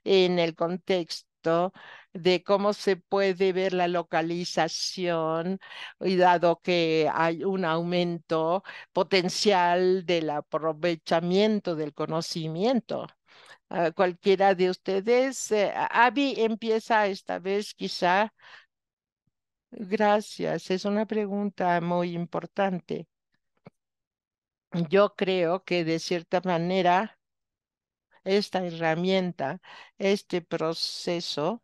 en el contexto de cómo se puede ver la localización, y dado que hay un aumento potencial del aprovechamiento del conocimiento. Ah, cualquiera de ustedes, eh, Abby empieza esta vez quizá. Gracias, es una pregunta muy importante. Yo creo que de cierta manera esta herramienta, este proceso,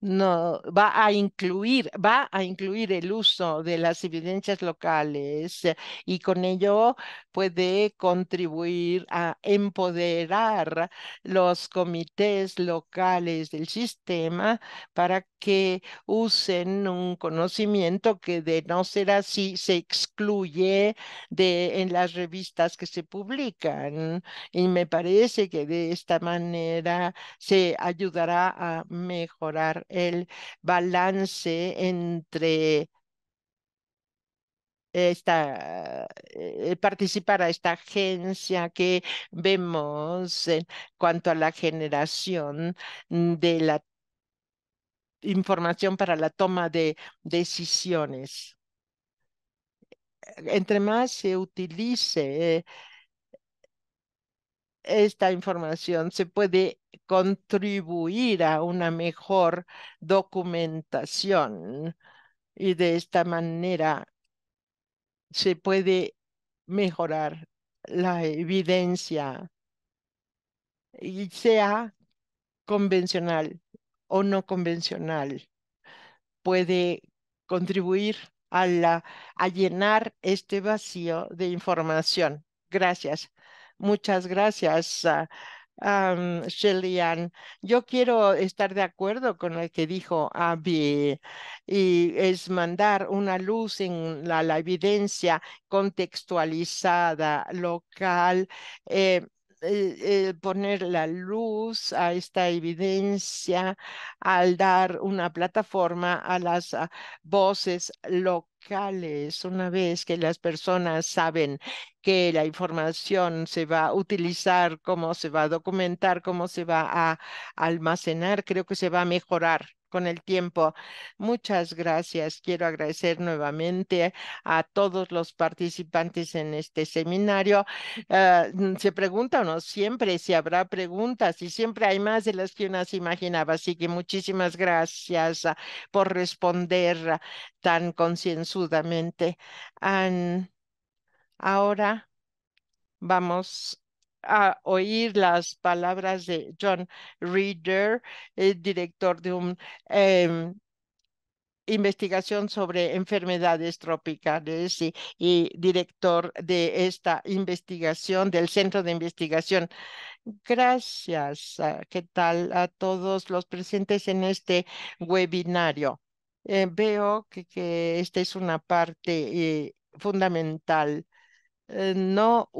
no va a incluir, va a incluir el uso de las evidencias locales eh, y con ello puede contribuir a empoderar los comités locales del sistema para que usen un conocimiento que de no ser así se excluye de en las revistas que se publican y me parece que de esta manera se ayudará a mejorar el balance entre esta, eh, participar a esta agencia que vemos en cuanto a la generación de la información para la toma de decisiones. Entre más se utilice esta información, se puede contribuir a una mejor documentación y de esta manera se puede mejorar la evidencia, y sea convencional o no convencional, puede contribuir a, la, a llenar este vacío de información. Gracias. Muchas gracias. Ah, Shelian, yo quiero estar de acuerdo con el que dijo Abby y es mandar una luz en la, evidencia contextualizada, local, eh, eh, eh, poner la luz a esta evidencia al dar una plataforma a las ah, voces locales una vez que las personas saben que la información se va a utilizar, cómo se va a documentar, cómo se va a almacenar, creo que se va a mejorar con el tiempo. Muchas gracias. Quiero agradecer nuevamente a todos los participantes en este seminario. Ah, mm, se pregunta uno siempre si habrá preguntas y siempre hay más de las que una se imaginaba. Así que muchísimas gracias ah, por responder tan concienzudamente. ahora vamos a oír las palabras de John Reeder, eh, director de una em, investigación sobre enfermedades tropicales y, director de esta investigación del Centro de Investigación Gracias. ¿Qué tal a todos los presentes en este webinario? Eh, veo que, esta es una parte eh, fundamental. no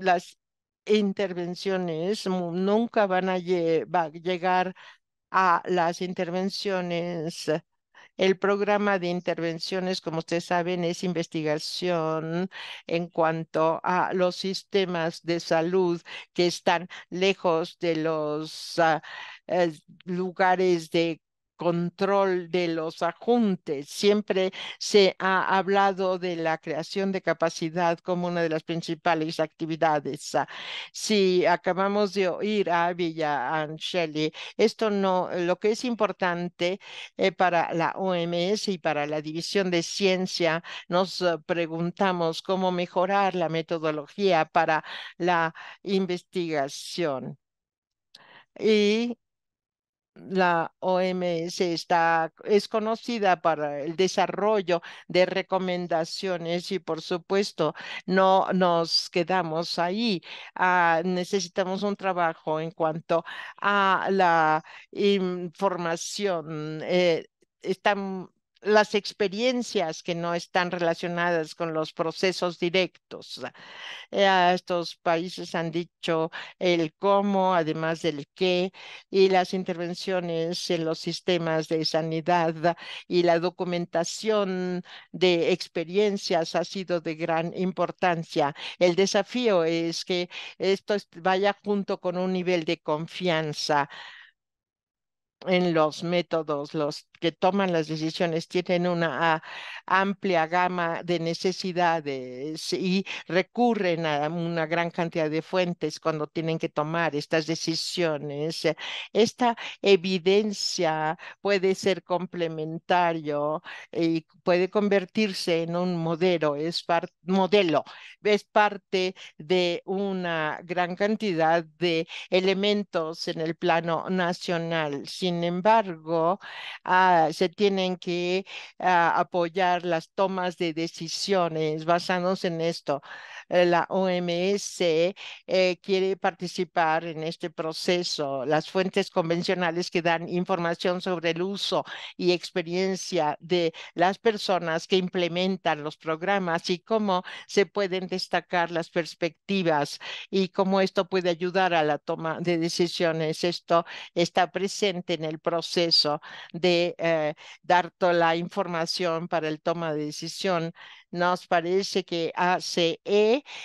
las intervenciones, nunca van a, llegar a las intervenciones. El programa de intervenciones, como ustedes saben, es investigación en cuanto a los sistemas de salud que están lejos de los ah, lugares de control de los ajuntes. Siempre se ha hablado de la creación de capacidad como una de las principales actividades. Ah, si acabamos de oír a Villa Angeli, esto no, lo que es importante eh, para la OMS y para la División de Ciencia, nos ah, preguntamos cómo mejorar la metodología para la investigación. Y la OMS está, es conocida para el desarrollo de recomendaciones y por supuesto no nos quedamos ahí. Ah, necesitamos un trabajo en cuanto a la información. Eh, están las experiencias que no están relacionadas con los procesos directos. Eh, estos países han dicho el cómo, además del qué, y las intervenciones en los sistemas de sanidad y la documentación de experiencias ha sido de gran importancia. El desafío es que esto vaya junto con un nivel de confianza en los métodos, los que toman las decisiones tienen una amplia gama de necesidades y recurren a una gran cantidad de fuentes cuando tienen que tomar estas decisiones. Esta evidencia puede ser complementario y puede convertirse en un modelo, es modelo, es parte de una gran cantidad de elementos en el plano nacional. Sin embargo, Ah, se tienen que ah, apoyar las tomas de decisiones basándose en esto. Eh, la OMS eh, quiere participar en este proceso. Las fuentes convencionales que dan información sobre el uso y experiencia de las personas que implementan los programas y cómo se pueden destacar las perspectivas y cómo esto puede ayudar a la toma de decisiones. Esto está presente en el proceso de eh, dar toda la información para el toma de decisión nos parece que ACE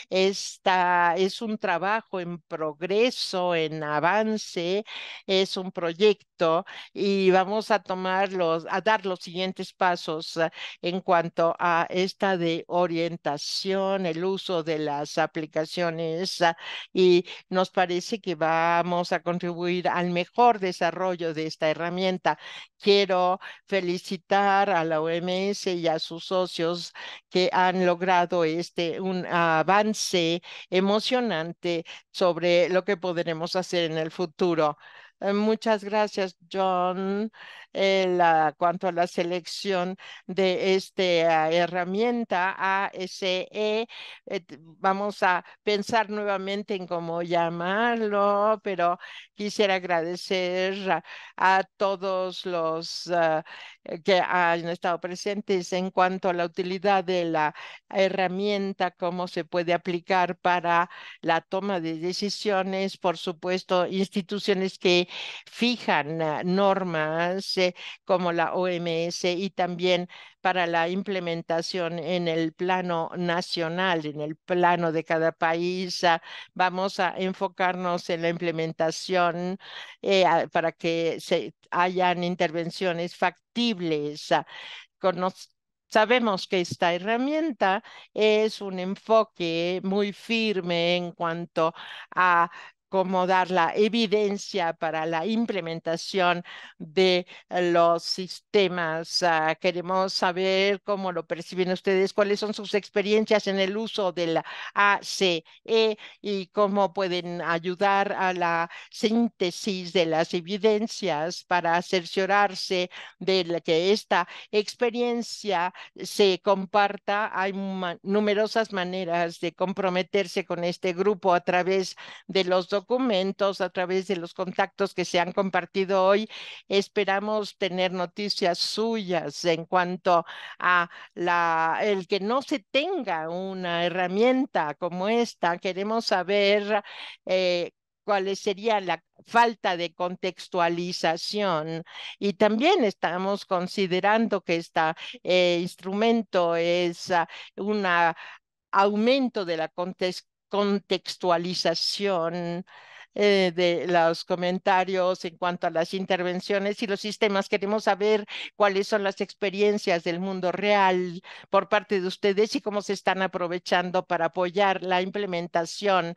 está, es un trabajo en progreso, en avance, es un proyecto y vamos a tomar los, a dar los siguientes pasos eh, en cuanto a esta de orientación, el uso de las aplicaciones eh, y nos parece que vamos a contribuir al mejor desarrollo de esta herramienta. Quiero felicitar a la OMS y a sus socios han logrado este un avance emocionante sobre lo que podremos hacer en el futuro. Eh, muchas gracias, John el, cuanto a la selección de esta ah, herramienta ASE. Eh, vamos a pensar nuevamente en cómo llamarlo, pero quisiera agradecer a, todos los ah, eh, que han estado presentes en cuanto a la utilidad de la herramienta, cómo se puede aplicar para la toma de decisiones, por supuesto, instituciones que fijan ah, normas como la OMS y también para la implementación en el plano nacional, en el plano de cada país. Ah, vamos a enfocarnos en la implementación eh, para que se hayan intervenciones factibles. Ah, sabemos que esta herramienta es un enfoque muy firme en cuanto a cómo dar la evidencia para la implementación de eh, los sistemas. Ah, queremos saber cómo lo perciben ustedes, cuáles son sus experiencias en el uso de la ACE y cómo pueden ayudar a la síntesis de las evidencias para cerciorarse de que esta experiencia se comparta. Hay numerosas maneras de comprometerse con este grupo a través de los documentos, a través de los contactos que se han compartido hoy. Esperamos tener noticias suyas en cuanto a la, el que no se tenga una herramienta como esta. Queremos saber eh, cuál sería la falta de contextualización y también estamos considerando que este instrumento es ah, un aumento de la contextualización contextualización eh, de los comentarios en cuanto a las intervenciones y los sistemas. Queremos saber cuáles son las experiencias del mundo real por parte de ustedes y cómo se están aprovechando para apoyar la implementación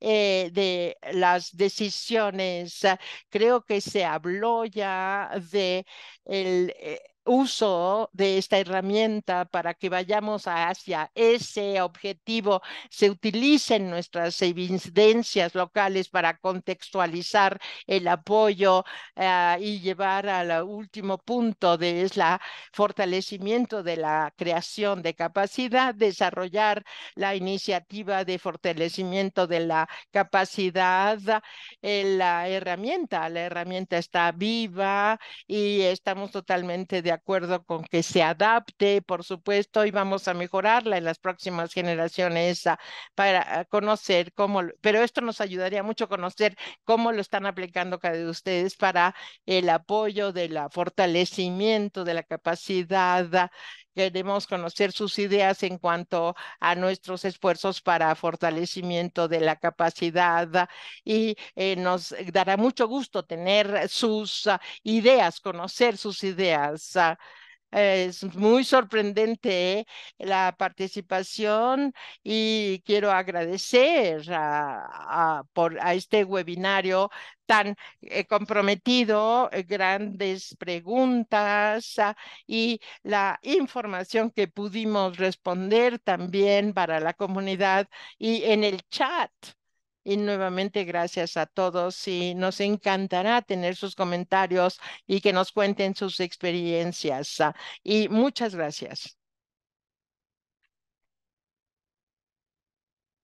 eh, de las decisiones. Creo que se habló ya de el, eh, uso de esta herramienta para que vayamos hacia ese objetivo, se utilicen nuestras evidencias locales para contextualizar el apoyo ah, y llevar al último punto de es la fortalecimiento de la creación de capacidad, desarrollar la iniciativa de fortalecimiento de la capacidad, en eh, la herramienta, la herramienta está viva y estamos totalmente de de acuerdo con que se adapte, por supuesto, y vamos a mejorarla en las próximas generaciones para conocer cómo, pero esto nos ayudaría mucho conocer cómo lo están aplicando cada de ustedes para el apoyo del fortalecimiento de la capacidad Queremos conocer sus ideas en cuanto a nuestros esfuerzos para fortalecimiento de la capacidad y eh, nos dará mucho gusto tener sus ah, ideas, conocer sus ideas. Ah, es muy sorprendente ¿eh? la participación y quiero agradecer a, por, a este webinario tan eh, comprometido, eh, grandes preguntas ah, y la información que pudimos responder también para la comunidad y en el chat y nuevamente gracias a todos y nos encantará tener sus comentarios y que nos cuenten sus experiencias. Ah, y muchas gracias.